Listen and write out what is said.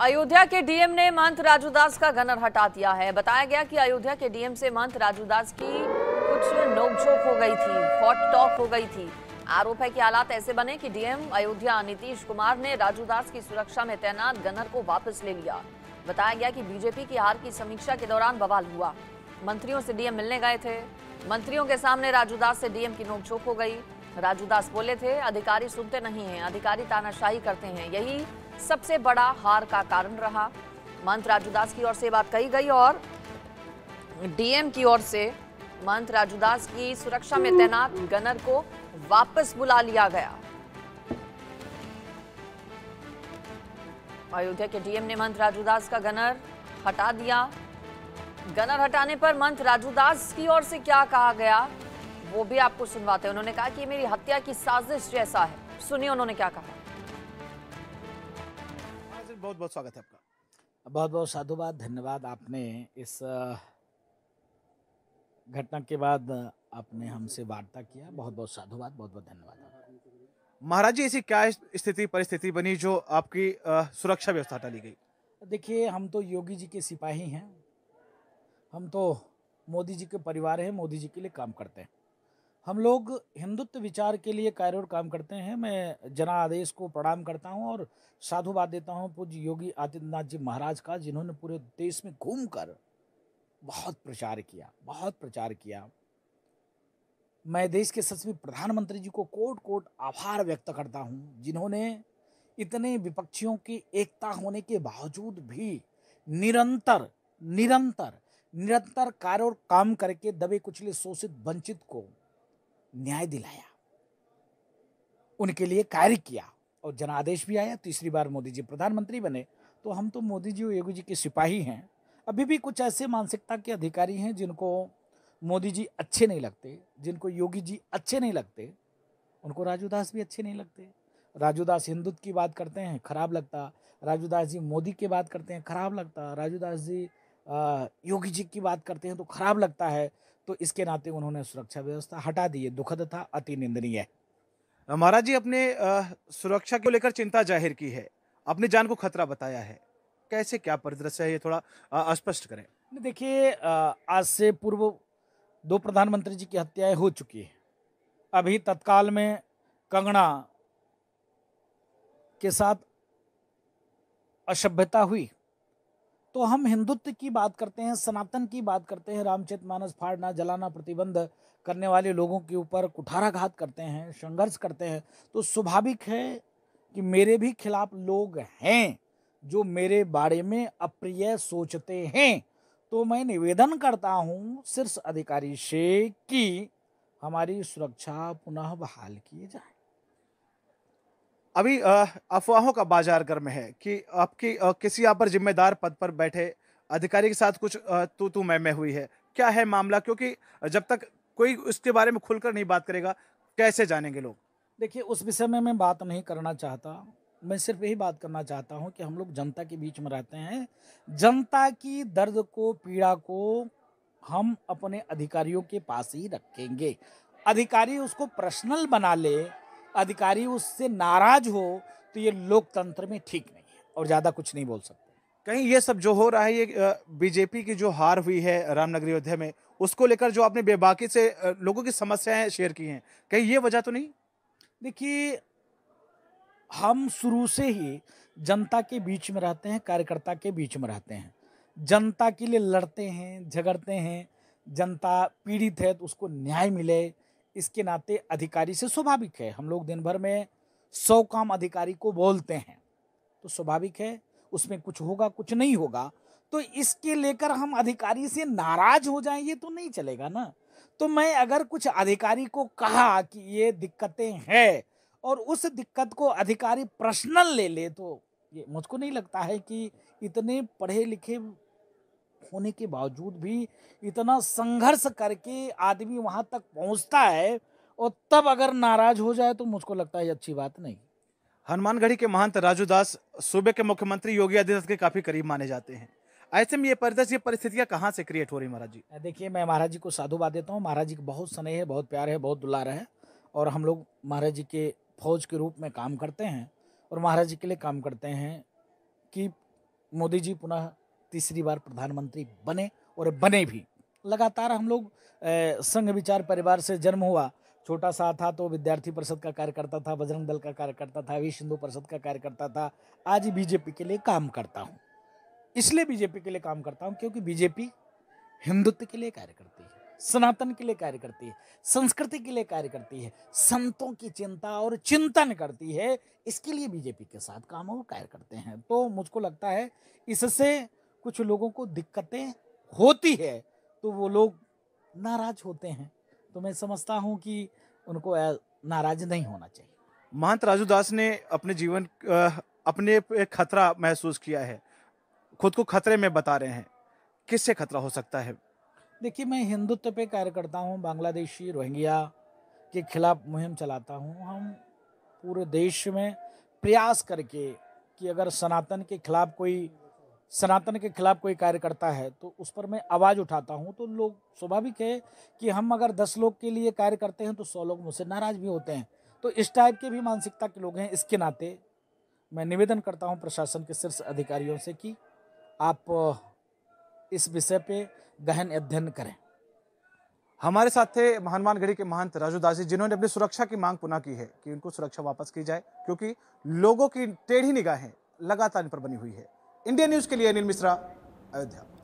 अयोध्या के डीएम ने महंत राजूदास का गनर हटा दिया है बताया गया कि अयोध्या के डीएम से महंत राजूदास की कुछ नोकझोंक हो गई थी हॉट टॉक हो गई थी आरोप है कि हालात ऐसे बने कि डीएम अयोध्या नीतीश कुमार ने राजूदास की सुरक्षा में तैनात गनर को वापस ले लिया बताया गया कि बीजेपी की हार की समीक्षा के दौरान बवाल हुआ मंत्रियों से डीएम मिलने गए थे मंत्रियों के सामने राजूदास से डीएम की नोकझोंक हो गई राजूदास बोले थे अधिकारी सुनते नहीं है अधिकारी तानाशाही करते हैं यही सबसे बड़ा हार का कारण रहा महंत राजूदास की ओर से बात कही गई और डीएम की ओर से महंत राजूदास की सुरक्षा में तैनात गनर को वापस बुला लिया गया अयोध्या के डीएम ने मंत्र राजूदास का गनर हटा दिया गनर हटाने पर मंत्र राजूदास की ओर से क्या कहा गया वो भी आपको सुनवाते हैं उन्होंने कहा कि मेरी हत्या की साजिश जैसा है सुनिए उन्होंने क्या कहा में बहुत बहुत स्वागत है आपका बहुत बहुत साधुवाद धन्यवाद आपने इस घटना के बाद आपने हमसे वार्ता किया बहुत बहुत साधुवाद बहुत बहुत धन्यवाद महाराज जी ऐसी क्या स्थिति परिस्थिति बनी जो आपकी सुरक्षा व्यवस्था टाली गई देखिए हम तो योगी जी के सिपाही हैं हम तो मोदी जी के परिवार हैं मोदी जी के लिए काम करते हैं हम लोग हिंदुत्व विचार के लिए और काम करते हैं मैं जना आदेश को प्रणाम करता हूं और साधुवाद देता हूं पूज्य योगी आदित्यनाथ जी महाराज का जिन्होंने पूरे देश में घूमकर बहुत प्रचार किया बहुत प्रचार किया मैं देश के में प्रधानमंत्री जी को कोट कोट आभार व्यक्त करता हूं जिन्होंने इतने विपक्षियों की एकता होने के बावजूद भी निरंतर निरंतर निरंतर कार्य और काम करके दबे कुचले शोषित वंचित को न्याय दिलाया उनके लिए कार्य किया और जनादेश भी आया तीसरी बार मोदी जी प्रधानमंत्री बने तो हम तो मोदी जी और योगी जी के सिपाही हैं अभी भी कुछ ऐसे मानसिकता के अधिकारी हैं जिनको मोदी जी अच्छे नहीं लगते जिनको योगी जी अच्छे नहीं लगते उनको राजू दास भी अच्छे नहीं लगते राजू दास हिंदुत्व की बात करते हैं खराब लगता राजू दास जी मोदी की बात करते हैं खराब लगता राजू दास जी योगी जी की बात करते हैं तो खराब लगता है तो इसके नाते उन्होंने सुरक्षा व्यवस्था हटा दी है दुखद था अति निंदनीय महाराज जी अपने सुरक्षा को लेकर चिंता जाहिर की है अपनी जान को खतरा बताया है कैसे क्या परिदृश्य है ये थोड़ा स्पष्ट करें देखिए आज से पूर्व दो प्रधानमंत्री जी की हत्याएं हो चुकी है अभी तत्काल में कंगना के साथ असभ्यता हुई तो हम हिंदुत्व की बात करते हैं सनातन की बात करते हैं रामचेत मानस फाड़ना जलाना प्रतिबंध करने वाले लोगों के ऊपर कुठाराघात करते हैं संघर्ष करते हैं तो स्वाभाविक है कि मेरे भी खिलाफ लोग हैं जो मेरे बारे में अप्रिय सोचते हैं तो मैं निवेदन करता हूँ शीर्ष अधिकारी से कि हमारी सुरक्षा पुनः बहाल की जाए अभी अफवाहों का बाजार गर्म है कि आपकी किसी यहाँ पर जिम्मेदार पद पर बैठे अधिकारी के साथ कुछ तू तू मैं मैं हुई है क्या है मामला क्योंकि जब तक कोई उसके बारे में खुलकर नहीं बात करेगा कैसे जानेंगे लोग देखिए उस विषय में मैं बात नहीं करना चाहता मैं सिर्फ यही बात करना चाहता हूँ कि हम लोग जनता के बीच में रहते हैं जनता की दर्द को पीड़ा को हम अपने अधिकारियों के पास ही रखेंगे अधिकारी उसको पर्सनल बना ले अधिकारी उससे नाराज हो तो ये लोकतंत्र में ठीक नहीं है और ज़्यादा कुछ नहीं बोल सकते कहीं ये सब जो हो रहा है ये बीजेपी की जो हार हुई है रामनगरी अयोध्या में उसको लेकर जो आपने बेबाकी से लोगों की समस्याएं शेयर की हैं कहीं ये वजह तो नहीं देखिए हम शुरू से ही जनता के बीच में रहते हैं कार्यकर्ता के बीच में रहते हैं जनता के लिए लड़ते हैं झगड़ते हैं जनता पीड़ित है तो उसको न्याय मिले इसके नाते अधिकारी से स्वाभाविक है हम लोग दिन भर में सौ काम अधिकारी को बोलते हैं तो स्वाभाविक है उसमें कुछ होगा कुछ नहीं होगा तो इसके लेकर हम अधिकारी से नाराज हो जाएं ये तो नहीं चलेगा ना तो मैं अगर कुछ अधिकारी को कहा कि ये दिक्कतें हैं और उस दिक्कत को अधिकारी पर्सनल ले ले तो ये मुझको नहीं लगता है कि इतने पढ़े लिखे होने के बावजूद भी इतना संघर्ष करके आदमी वहाँ तक पहुँचता है और तब अगर नाराज हो जाए तो मुझको लगता है अच्छी बात नहीं हनुमानगढ़ी के महंत राजू दास सूबे के मुख्यमंत्री योगी आदित्यनाथ के काफ़ी करीब माने जाते हैं ऐसे में ये परिदृश्य ये परिस्थितियाँ कहाँ से क्रिएट हो रही महाराज जी देखिए मैं महाराज जी को साधुवाद देता हूँ महाराज जी का बहुत स्नेह है बहुत प्यार है बहुत दुलार है और हम लोग महाराज जी के फौज के रूप में काम करते हैं और महाराज जी के लिए काम करते हैं कि मोदी जी पुनः तीसरी बार प्रधानमंत्री बने और बने भी लगातार हम लोग संघ विचार परिवार से जन्म हुआ छोटा सा था तो विद्यार्थी परिषद का कार्यकर्ता था बजरंग दल का कार्यकर्ता था विश्व हिंदू परिषद का कार्यकर्ता था आज बीजेपी के लिए काम करता हूँ इसलिए बीजेपी के लिए काम करता हूँ क्योंकि बीजेपी हिंदुत्व के लिए कार्य करती है सनातन के लिए कार्य करती है संस्कृति के लिए कार्य करती है संतों की चिंता और चिंतन करती है इसके लिए बीजेपी के साथ काम और कार्य करते हैं तो मुझको लगता है इससे कुछ लोगों को दिक्कतें होती है तो वो लोग नाराज होते हैं तो मैं समझता हूँ कि उनको नाराज नहीं होना चाहिए महंत राजू दास ने अपने जीवन अपने खतरा महसूस किया है खुद को खतरे में बता रहे हैं किससे खतरा हो सकता है देखिए मैं हिंदुत्व पे कार्य करता हूँ बांग्लादेशी रोहिंग्या के खिलाफ मुहिम चलाता हूँ हम पूरे देश में प्रयास करके कि अगर सनातन के खिलाफ कोई सनातन के खिलाफ कोई कार्य करता है तो उस पर मैं आवाज़ उठाता हूँ तो लोग स्वाभाविक है कि हम अगर दस लोग के लिए कार्य करते हैं तो सौ लोग मुझसे नाराज़ भी होते हैं तो इस टाइप के भी मानसिकता के लोग हैं इसके नाते मैं निवेदन करता हूँ प्रशासन के शीर्ष अधिकारियों से कि आप इस विषय पे गहन अध्ययन करें हमारे साथ थे घड़ी के महंत राजू दास जी जिन्होंने अपनी सुरक्षा की मांग पुनः की है कि उनको सुरक्षा वापस की जाए क्योंकि लोगों की टेढ़ी निगाहें लगातार इन पर बनी हुई है इंडिया न्यूज़ के लिए अनिल मिश्रा अयोध्या